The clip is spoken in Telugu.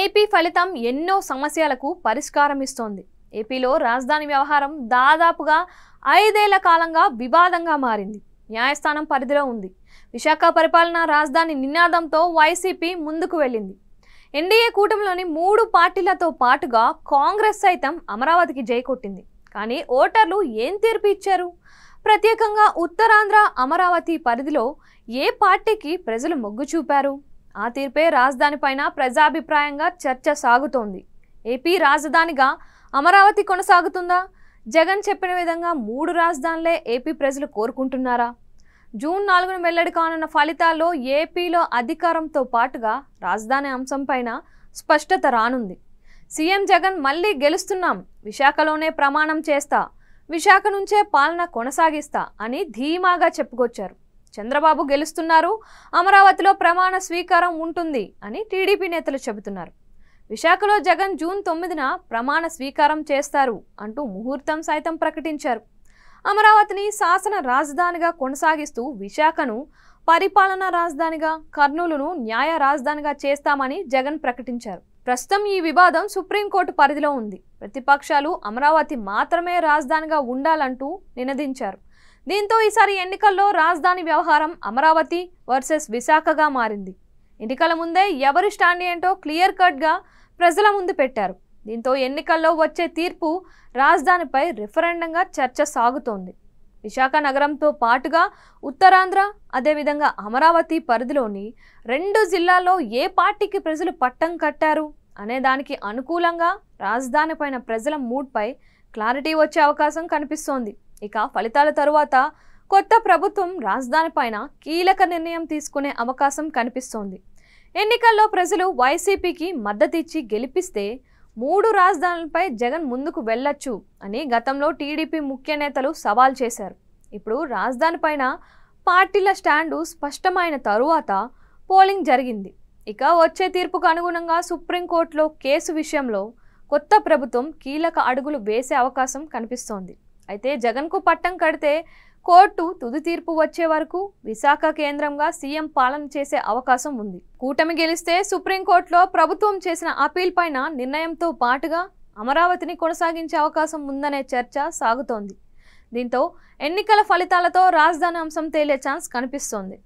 ఏపీ ఫలితం ఎన్నో సమస్యలకు పరిష్కారం ఇస్తోంది ఏపీలో రాజధాని వ్యవహారం దాదాపుగా ఐదేళ్ల కాలంగా వివాదంగా మారింది న్యాయస్థానం పరిధిలో ఉంది విశాఖ పరిపాలన రాజధాని నినాదంతో వైసీపీ ముందుకు వెళ్ళింది ఎన్డీఏ కూటమిలోని మూడు పార్టీలతో పాటుగా కాంగ్రెస్ సైతం అమరావతికి కొట్టింది కానీ ఓటర్లు ఏం తీర్పు ఇచ్చారు ప్రత్యేకంగా ఉత్తరాంధ్ర అమరావతి పరిధిలో ఏ పార్టీకి ప్రజలు మొగ్గు చూపారు ఆ తీర్పే రాజధానిపైన ప్రజాభిప్రాయంగా చర్చ సాగుతోంది ఏపీ రాజధానిగా అమరావతి కొనసాగుతుందా జగన్ చెప్పిన విధంగా మూడు రాజధానులే ఏపీ ప్రజలు కోరుకుంటున్నారా జూన్ నాలుగును వెల్లడి కానున్న ఫలితాల్లో ఏపీలో అధికారంతో పాటుగా రాజధాని అంశంపైన స్పష్టత రానుంది సీఎం జగన్ మళ్ళీ గెలుస్తున్నాం విశాఖలోనే ప్రమాణం చేస్తా విశాఖ నుంచే పాలన కొనసాగిస్తా అని ధీమాగా చెప్పుకొచ్చారు చంద్రబాబు గెలుస్తున్నారు అమరావతిలో ప్రమాణ స్వీకారం ఉంటుంది అని టీడీపీ నేతలు చెబుతున్నారు విశాఖలో జగన్ జూన్ తొమ్మిదిన ప్రమాణ స్వీకారం చేస్తారు అంటూ ముహూర్తం సైతం ప్రకటించారు అమరావతిని శాసన రాజధానిగా కొనసాగిస్తూ విశాఖను పరిపాలనా రాజధానిగా కర్నూలును న్యాయ రాజధానిగా చేస్తామని జగన్ ప్రకటించారు ప్రస్తుతం ఈ వివాదం సుప్రీంకోర్టు పరిధిలో ఉంది ప్రతిపక్షాలు అమరావతి మాత్రమే రాజధానిగా ఉండాలంటూ నినదించారు దీంతో ఈసారి ఎన్నికల్లో రాజధాని వ్యవహారం అమరావతి వర్సెస్ విశాఖగా మారింది ఎన్నికల ముందే ఎవరి స్టాండ్ ఏంటో క్లియర్ కట్గా ప్రజల ముందు పెట్టారు దీంతో ఎన్నికల్లో వచ్చే తీర్పు రాజధానిపై రిఫరెండంగా చర్చ సాగుతోంది విశాఖ నగరంతో పాటుగా ఉత్తరాంధ్ర అదేవిధంగా అమరావతి పరిధిలోని రెండు జిల్లాల్లో ఏ పార్టీకి ప్రజలు పట్టం కట్టారు అనే దానికి అనుకూలంగా రాజధానిపైన ప్రజల మూడ్పై క్లారిటీ వచ్చే అవకాశం కనిపిస్తోంది ఇక ఫలితాల తరువాత కొత్త ప్రభుత్వం రాజధానిపైన కీలక నిర్ణయం తీసుకునే అవకాశం కనిపిస్తోంది ఎన్నికల్లో ప్రజలు వైసీపీకి మద్దతిచ్చి గెలిపిస్తే మూడు రాజధానులపై జగన్ ముందుకు వెళ్ళొచ్చు అని గతంలో టీడీపీ ముఖ్య నేతలు సవాల్ చేశారు ఇప్పుడు రాజధానిపైన పార్టీల స్టాండు స్పష్టమైన తరువాత పోలింగ్ జరిగింది ఇక వచ్చే తీర్పుకు అనుగుణంగా సుప్రీంకోర్టులో కేసు విషయంలో కొత్త ప్రభుత్వం కీలక అడుగులు వేసే అవకాశం కనిపిస్తోంది అయితే జగన్కు పట్టం కడితే కోర్టు తుది తీర్పు వచ్చే వరకు విశాఖ కేంద్రంగా సీఎం పాలన చేసే అవకాశం ఉంది కూటమి గెలిస్తే సుప్రీంకోర్టులో ప్రభుత్వం చేసిన అపీల్ పైన నిర్ణయంతో పాటుగా అమరావతిని కొనసాగించే అవకాశం ఉందనే చర్చ సాగుతోంది దీంతో ఎన్నికల ఫలితాలతో రాజధాని అంశం తేలే ఛాన్స్ కనిపిస్తోంది